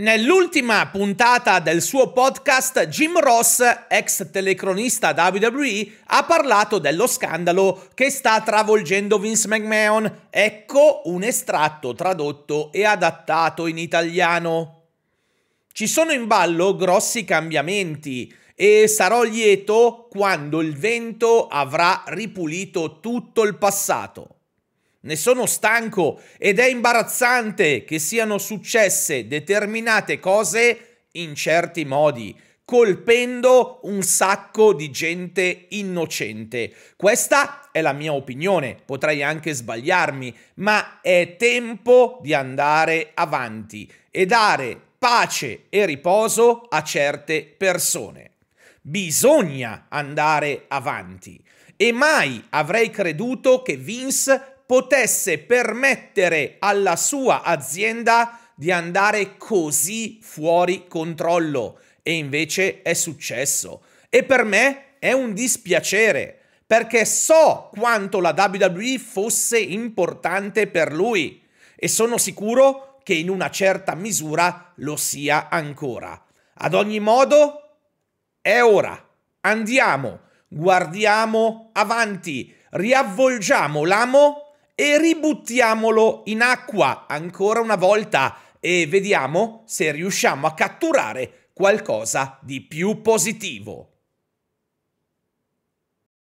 Nell'ultima puntata del suo podcast, Jim Ross, ex telecronista WWE, ha parlato dello scandalo che sta travolgendo Vince McMahon. Ecco un estratto tradotto e adattato in italiano. Ci sono in ballo grossi cambiamenti e sarò lieto quando il vento avrà ripulito tutto il passato. Ne sono stanco ed è imbarazzante che siano successe determinate cose in certi modi, colpendo un sacco di gente innocente. Questa è la mia opinione, potrei anche sbagliarmi, ma è tempo di andare avanti e dare pace e riposo a certe persone. Bisogna andare avanti e mai avrei creduto che Vince potesse permettere alla sua azienda di andare così fuori controllo. E invece è successo. E per me è un dispiacere, perché so quanto la WWE fosse importante per lui. E sono sicuro che in una certa misura lo sia ancora. Ad ogni modo, è ora. Andiamo, guardiamo avanti, riavvolgiamo l'amo e ributtiamolo in acqua ancora una volta e vediamo se riusciamo a catturare qualcosa di più positivo.